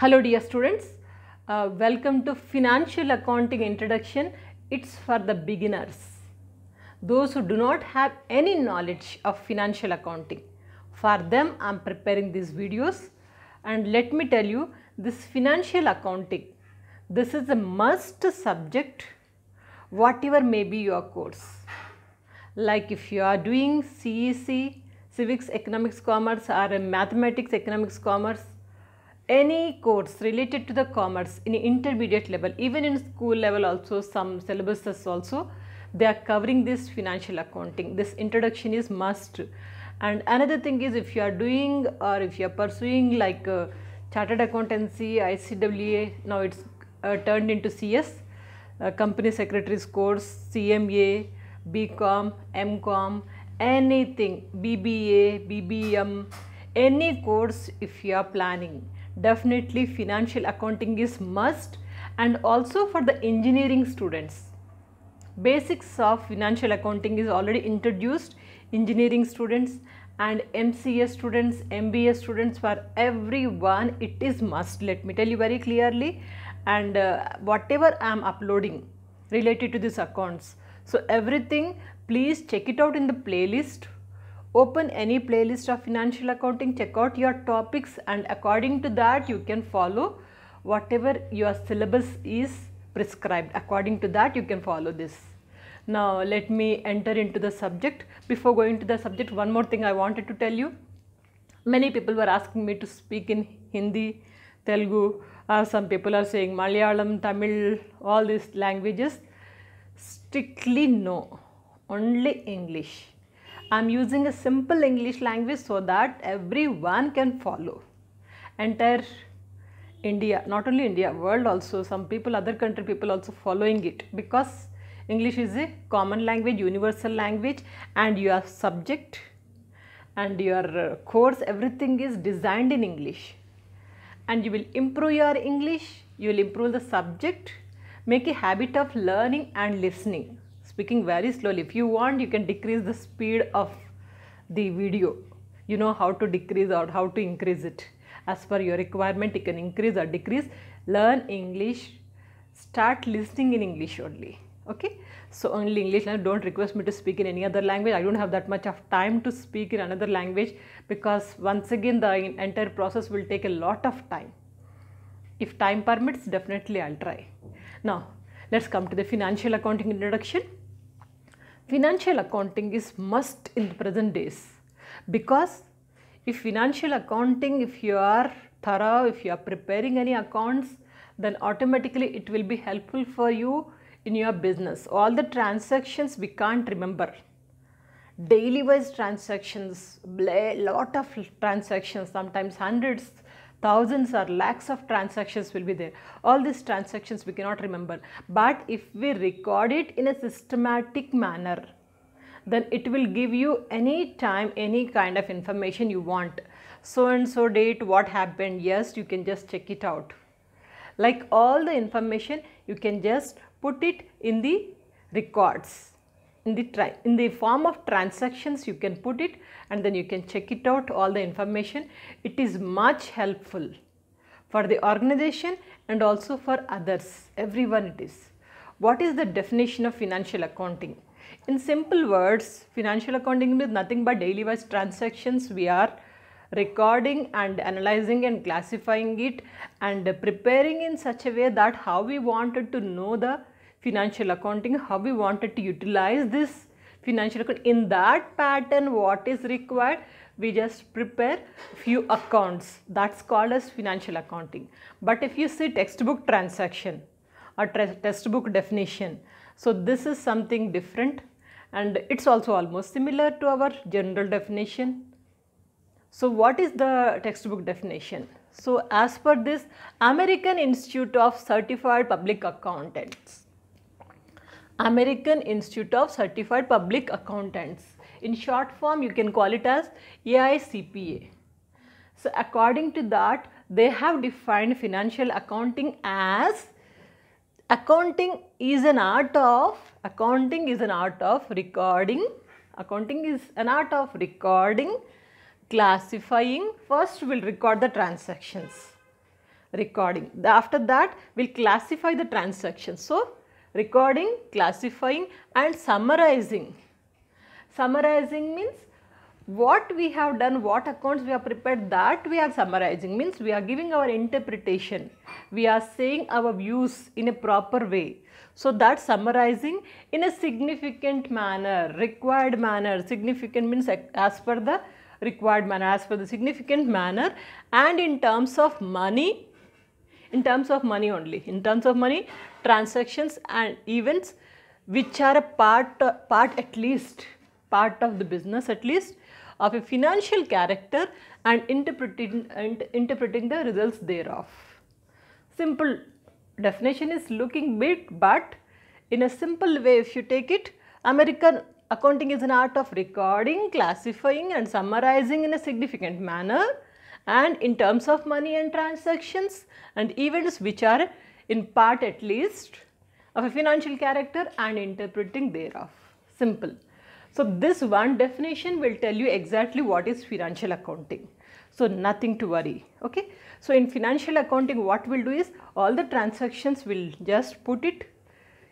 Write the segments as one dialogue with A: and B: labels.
A: Hello dear students, uh, welcome to Financial Accounting Introduction. It's for the beginners, those who do not have any knowledge of financial accounting. For them I am preparing these videos and let me tell you this financial accounting, this is a must subject whatever may be your course. Like if you are doing CEC, Civics, Economics, Commerce or Mathematics, Economics, Commerce, any course related to the commerce in intermediate level even in school level also some syllabuses also they are covering this financial accounting this introduction is must and another thing is if you are doing or if you are pursuing like uh, chartered accountancy ICWA now it's uh, turned into CS uh, company secretaries course CMA BCom MCom anything BBA BBM any course if you are planning definitely financial accounting is must and also for the engineering students. Basics of financial accounting is already introduced engineering students and MCA students, MBA students for everyone it is must let me tell you very clearly and uh, whatever I am uploading related to these accounts. So everything please check it out in the playlist Open any playlist of financial accounting, check out your topics and according to that you can follow whatever your syllabus is prescribed. According to that you can follow this. Now let me enter into the subject. Before going to the subject one more thing I wanted to tell you. Many people were asking me to speak in Hindi, Telugu, uh, some people are saying Malayalam, Tamil, all these languages. Strictly no, only English. I'm using a simple English language so that everyone can follow. Entire India, not only India, world also, some people, other country people also following it because English is a common language, universal language and your subject and your uh, course, everything is designed in English. And you will improve your English, you will improve the subject, make a habit of learning and listening speaking very slowly if you want you can decrease the speed of the video you know how to decrease or how to increase it as per your requirement you can increase or decrease learn english start listening in english only okay so only english don't request me to speak in any other language i don't have that much of time to speak in another language because once again the entire process will take a lot of time if time permits definitely i'll try now let's come to the financial accounting introduction financial accounting is must in the present days because if financial accounting, if you are thorough, if you are preparing any accounts, then automatically it will be helpful for you in your business. All the transactions we can't remember. Daily wise transactions, lot of transactions, sometimes hundreds, thousands or lakhs of transactions will be there. All these transactions we cannot remember. But if we record it in a systematic manner, then it will give you any time, any kind of information you want. So and so date, what happened, yes, you can just check it out. Like all the information, you can just put it in the records in the, in the form of transactions you can put it and then you can check it out all the information. It is much helpful for the organization and also for others, everyone it is. What is the definition of financial accounting? In simple words, financial accounting is nothing but daily wise transactions we are recording and analyzing and classifying it and preparing in such a way that how we wanted to know the financial accounting, how we wanted to utilize this financial account. In that pattern, what is required? We just prepare few accounts. That's called as financial accounting. But if you see textbook transaction or textbook definition, so this is something different and it's also almost similar to our general definition. So what is the textbook definition? So as per this American Institute of Certified Public Accountants. American Institute of Certified Public Accountants. In short form, you can call it as AICPA. So, according to that, they have defined financial accounting as accounting is an art of accounting is an art of recording accounting is an art of recording classifying first we'll record the transactions recording after that we'll classify the transactions so recording, classifying and summarizing. Summarizing means what we have done, what accounts we have prepared that we are summarizing means we are giving our interpretation. We are saying our views in a proper way. So that summarizing in a significant manner, required manner, significant means as per the required manner, as per the significant manner and in terms of money in terms of money only. In terms of money, transactions and events which are a part, part at least, part of the business at least of a financial character and interpreting, and interpreting the results thereof. Simple definition is looking big but in a simple way if you take it, American accounting is an art of recording, classifying and summarizing in a significant manner and in terms of money and transactions and events which are in part at least of a financial character and interpreting thereof. Simple. So, this one definition will tell you exactly what is financial accounting. So, nothing to worry. Okay. So, in financial accounting what we'll do is all the transactions will just put it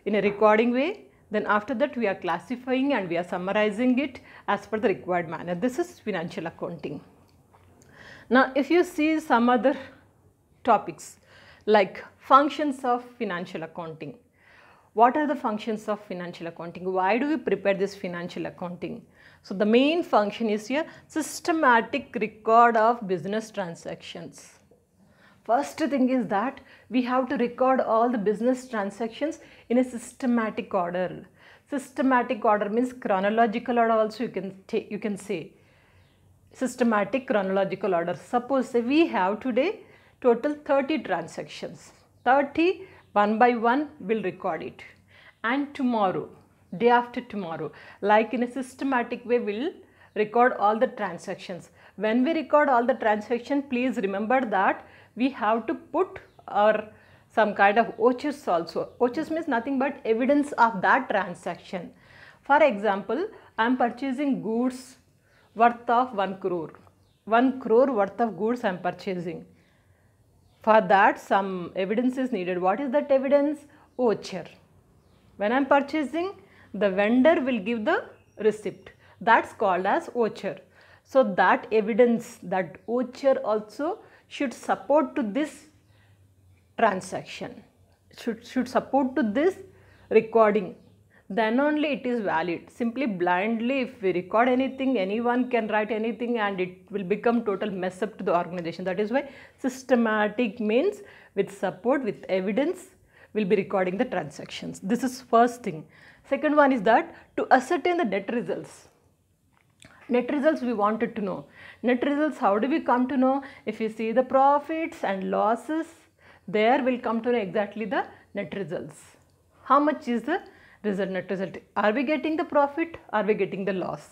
A: in a recording way. Then after that we are classifying and we are summarizing it as per the required manner. This is financial accounting. Now, if you see some other topics like functions of financial accounting, what are the functions of financial accounting? Why do we prepare this financial accounting? So, the main function is here systematic record of business transactions. First thing is that we have to record all the business transactions in a systematic order. Systematic order means chronological order also you can, you can say systematic chronological order. Suppose we have today total 30 transactions. 30 one by one will record it and tomorrow day after tomorrow like in a systematic way we'll record all the transactions when we record all the transaction please remember that we have to put our some kind of vouchers also vouchers means nothing but evidence of that transaction for example i am purchasing goods worth of 1 crore. 1 crore worth of goods I am purchasing. For that some evidence is needed. What is that evidence? Voucher. When I am purchasing, the vendor will give the receipt. That's called as voucher. So that evidence, that voucher also should support to this transaction, should, should support to this recording then only it is valid. Simply blindly if we record anything, anyone can write anything and it will become total mess up to the organization. That is why systematic means with support, with evidence, will be recording the transactions. This is first thing. Second one is that to ascertain the net results. Net results we wanted to know. Net results how do we come to know? If you see the profits and losses, there will come to know exactly the net results. How much is the result net result are we getting the profit are we getting the loss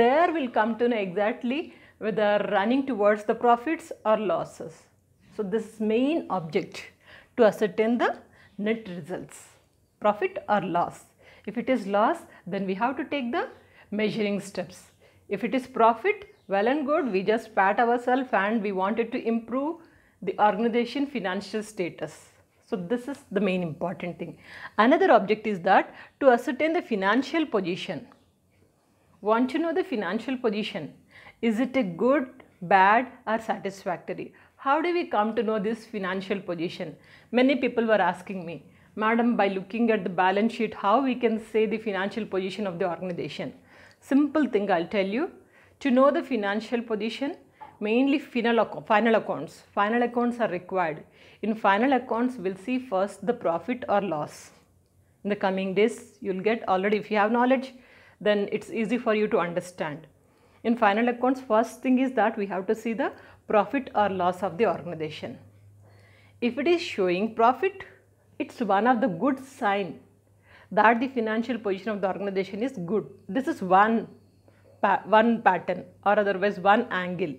A: there we'll come to know exactly whether running towards the profits or losses so this main object to ascertain the net results profit or loss if it is loss then we have to take the measuring steps if it is profit well and good we just pat ourselves and we wanted to improve the organization financial status so this is the main important thing. Another object is that to ascertain the financial position. Want to know the financial position? Is it a good, bad or satisfactory? How do we come to know this financial position? Many people were asking me, Madam, by looking at the balance sheet, how we can say the financial position of the organization? Simple thing I'll tell you. To know the financial position, mainly final, final accounts. Final accounts are required. In final accounts, we'll see first the profit or loss. In the coming days, you'll get already, if you have knowledge, then it's easy for you to understand. In final accounts, first thing is that we have to see the profit or loss of the organization. If it is showing profit, it's one of the good sign that the financial position of the organization is good. This is one, pa one pattern or otherwise one angle.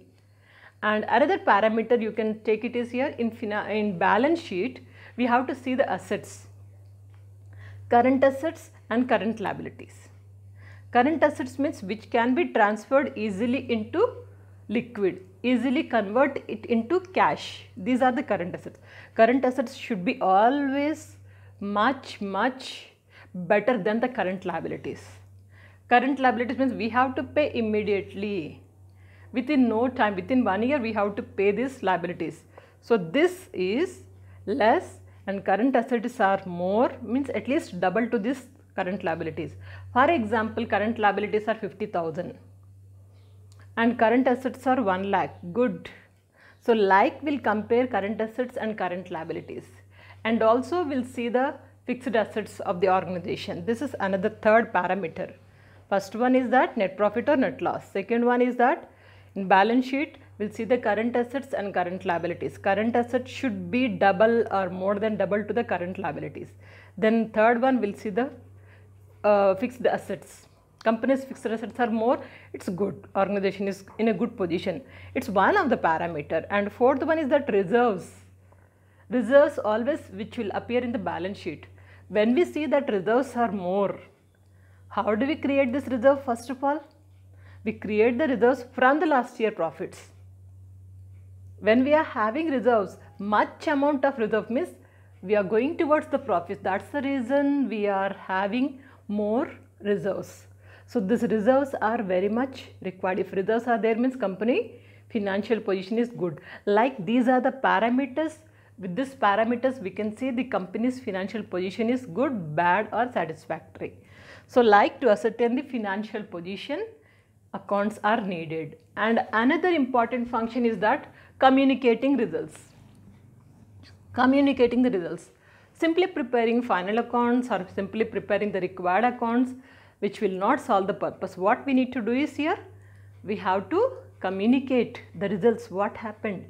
A: And another parameter you can take it is here in, in balance sheet, we have to see the assets, current assets and current liabilities. Current assets means which can be transferred easily into liquid, easily convert it into cash. These are the current assets. Current assets should be always much, much better than the current liabilities. Current liabilities means we have to pay immediately within no time, within one year, we have to pay these liabilities. So, this is less and current assets are more means at least double to this current liabilities. For example, current liabilities are 50,000 and current assets are 1 lakh. Good. So, like will compare current assets and current liabilities and also we will see the fixed assets of the organization. This is another third parameter. First one is that net profit or net loss. Second one is that in balance sheet, we'll see the current assets and current liabilities. Current assets should be double or more than double to the current liabilities. Then third one, we'll see the uh, fixed assets. Companies fixed assets are more, it's good. Organization is in a good position. It's one of the parameter. And fourth one is that reserves. Reserves always which will appear in the balance sheet. When we see that reserves are more, how do we create this reserve first of all? we create the reserves from the last year profits. When we are having reserves, much amount of reserve means we are going towards the profits. That's the reason we are having more reserves. So these reserves are very much required. If reserves are there means company financial position is good. Like these are the parameters. With these parameters we can say the company's financial position is good, bad or satisfactory. So like to ascertain the financial position accounts are needed. And another important function is that communicating results. Communicating the results. Simply preparing final accounts or simply preparing the required accounts which will not solve the purpose. What we need to do is here, we have to communicate the results, what happened.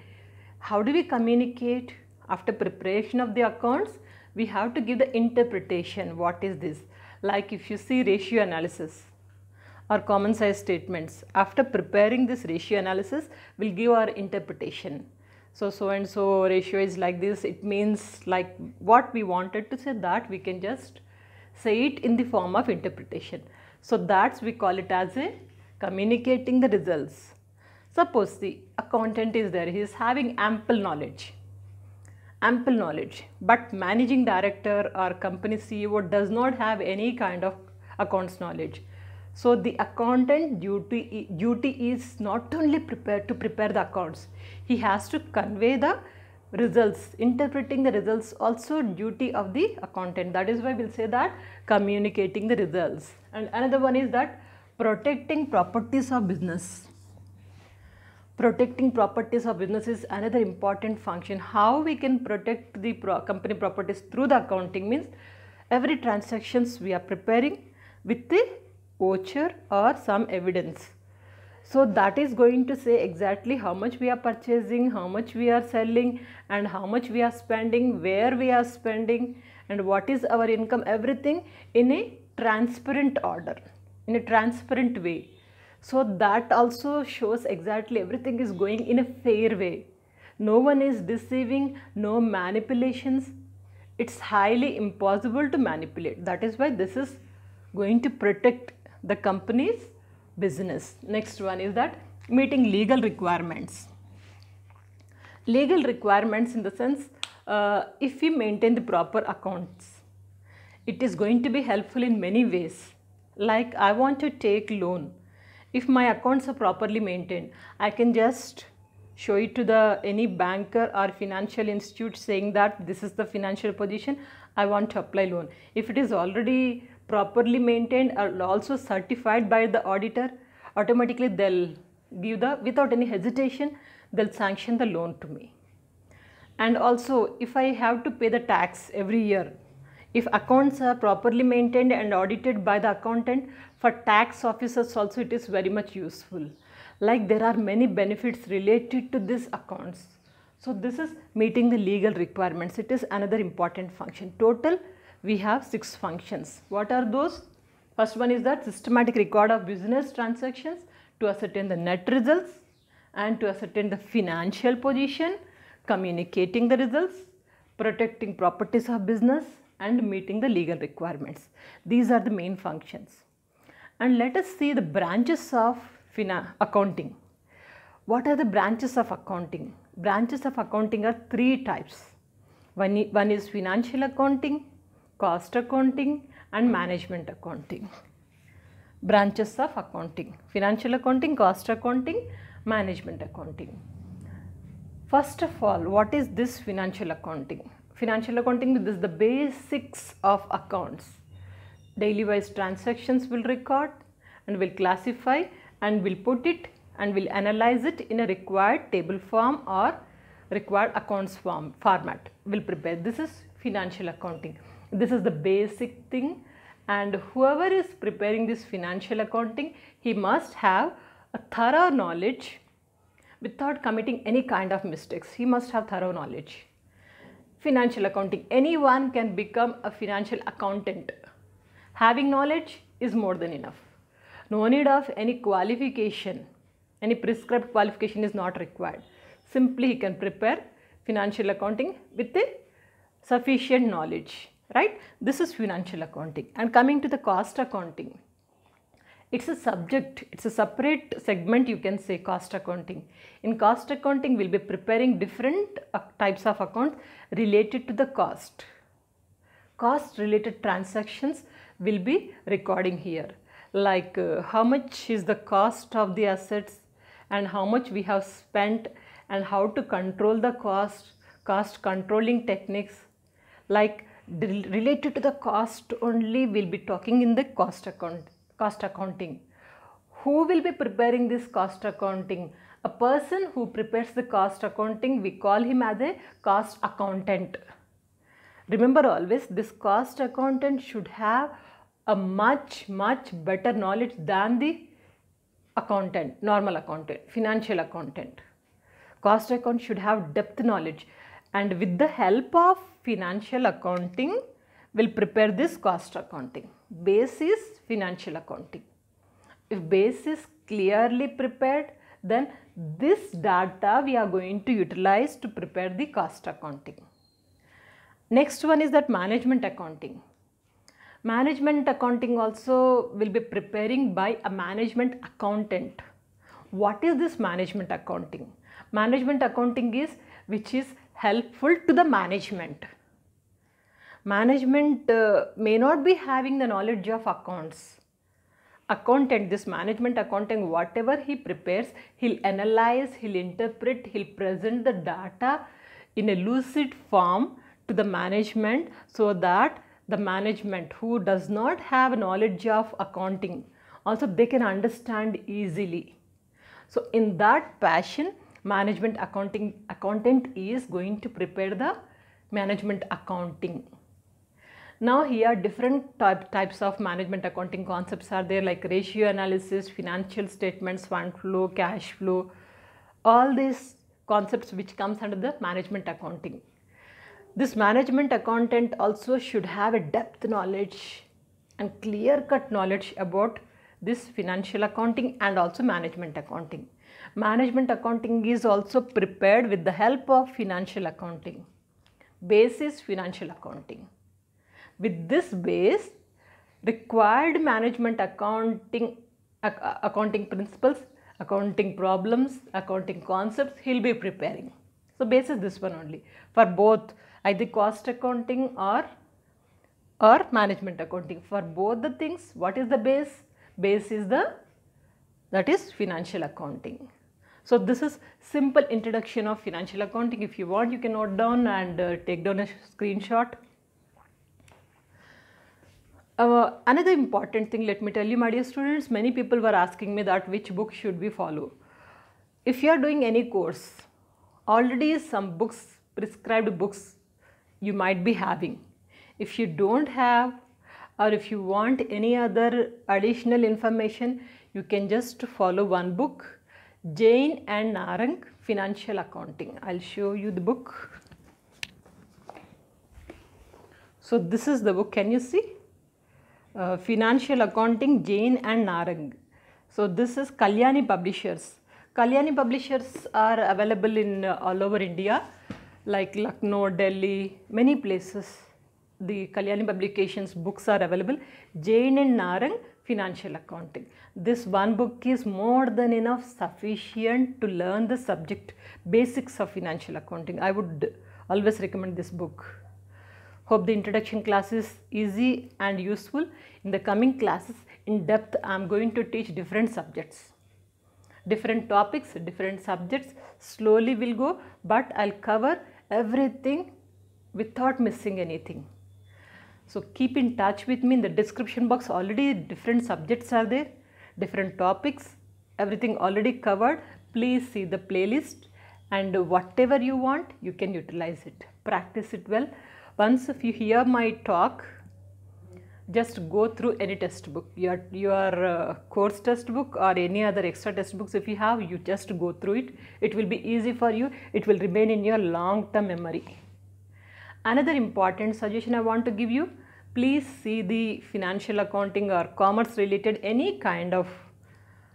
A: How do we communicate after preparation of the accounts? We have to give the interpretation, what is this? Like if you see ratio analysis, or common size statements. After preparing this ratio analysis, we'll give our interpretation. So, so and so ratio is like this, it means like what we wanted to say that we can just say it in the form of interpretation. So, that's we call it as a communicating the results. Suppose the accountant is there, he is having ample knowledge, ample knowledge, but managing director or company CEO does not have any kind of accounts knowledge so the accountant duty, duty is not only prepared to prepare the accounts, he has to convey the results, interpreting the results also duty of the accountant. That is why we will say that communicating the results. And another one is that protecting properties of business. Protecting properties of business is another important function. How we can protect the pro company properties through the accounting means every transactions we are preparing with the Poacher or some evidence. So that is going to say exactly how much we are purchasing, how much we are selling and how much we are spending, where we are spending and what is our income, everything in a transparent order, in a transparent way. So that also shows exactly everything is going in a fair way. No one is deceiving, no manipulations. It's highly impossible to manipulate. That is why this is going to protect the company's business. Next one is that meeting legal requirements. Legal requirements in the sense uh, if we maintain the proper accounts, it is going to be helpful in many ways. Like I want to take loan. If my accounts are properly maintained, I can just show it to the any banker or financial institute saying that this is the financial position I want to apply loan. If it is already properly maintained are also certified by the auditor, automatically they'll give the, without any hesitation, they'll sanction the loan to me. And also, if I have to pay the tax every year, if accounts are properly maintained and audited by the accountant, for tax officers also it is very much useful. Like there are many benefits related to these accounts. So this is meeting the legal requirements. It is another important function. Total we have six functions. What are those? First one is that systematic record of business transactions to ascertain the net results and to ascertain the financial position, communicating the results, protecting properties of business and meeting the legal requirements. These are the main functions. And let us see the branches of accounting. What are the branches of accounting? Branches of accounting are three types. One, one is financial accounting, cost accounting and management accounting. Branches of accounting, financial accounting, cost accounting, management accounting. First of all, what is this financial accounting? Financial accounting is the basics of accounts. Daily wise transactions will record and will classify and will put it and will analyze it in a required table form or required accounts form format will prepare. This is financial accounting. This is the basic thing and whoever is preparing this financial accounting, he must have a thorough knowledge without committing any kind of mistakes. He must have thorough knowledge. Financial accounting, anyone can become a financial accountant. Having knowledge is more than enough. No need of any qualification, any prescribed qualification is not required. Simply he can prepare financial accounting with a sufficient knowledge right. This is financial accounting and coming to the cost accounting. It's a subject, it's a separate segment you can say cost accounting. In cost accounting, we'll be preparing different uh, types of accounts related to the cost. Cost related transactions will be recording here like uh, how much is the cost of the assets and how much we have spent and how to control the cost, cost controlling techniques like related to the cost only we'll be talking in the cost account cost accounting who will be preparing this cost accounting a person who prepares the cost accounting we call him as a cost accountant remember always this cost accountant should have a much much better knowledge than the accountant normal accountant financial accountant cost account should have depth knowledge and with the help of financial accounting will prepare this cost accounting. Base is financial accounting. If base is clearly prepared, then this data we are going to utilize to prepare the cost accounting. Next one is that management accounting. Management accounting also will be preparing by a management accountant. What is this management accounting? Management accounting is which is helpful to the management. Management uh, may not be having the knowledge of accounts. Accountant, this management accounting, whatever he prepares, he'll analyze, he'll interpret, he'll present the data in a lucid form to the management so that the management who does not have knowledge of accounting also they can understand easily. So in that passion management accounting accountant is going to prepare the management accounting. Now here different type, types of management accounting concepts are there like ratio analysis, financial statements, fund flow, cash flow, all these concepts which comes under the management accounting. This management accountant also should have a depth knowledge and clear cut knowledge about this financial accounting and also management accounting. Management accounting is also prepared with the help of financial accounting. Base is financial accounting. With this base, required management accounting, ac accounting principles, accounting problems, accounting concepts, he'll be preparing. So base is this one only for both either cost accounting or or management accounting. For both the things, what is the base? Base is the that is financial accounting. So this is simple introduction of financial accounting. If you want, you can note down and uh, take down a screenshot. Uh, another important thing, let me tell you, my dear students, many people were asking me that which book should we follow. If you are doing any course, already some books, prescribed books you might be having. If you don't have or if you want any other additional information, you can just follow one book Jain and Narank Financial Accounting. I will show you the book. So this is the book, can you see? Uh, Financial Accounting Jain and Narank. So this is Kalyani Publishers. Kalyani Publishers are available in uh, all over India like Lucknow, Delhi, many places. The Kalyani Publications books are available. Jain and Narank financial accounting. This one book is more than enough sufficient to learn the subject basics of financial accounting. I would always recommend this book. Hope the introduction class is easy and useful. In the coming classes, in depth, I am going to teach different subjects. Different topics, different subjects, slowly will go, but I'll cover everything without missing anything. So keep in touch with me in the description box already different subjects are there, different topics, everything already covered. Please see the playlist and whatever you want you can utilize it. Practice it well. Once if you hear my talk, just go through any book, your, your uh, course book or any other extra test books if you have, you just go through it. It will be easy for you. It will remain in your long-term memory. Another important suggestion I want to give you, please see the financial accounting or commerce related any kind of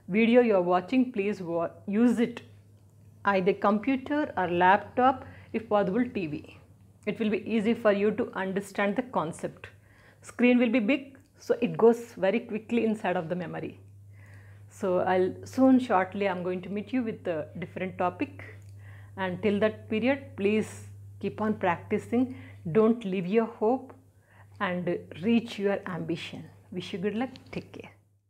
A: video you are watching, please use it either computer or laptop, if possible TV. It will be easy for you to understand the concept. Screen will be big, so it goes very quickly inside of the memory. So I'll soon shortly I'm going to meet you with a different topic and till that period please keep on practicing don't leave your hope and reach your ambition wish you good luck take care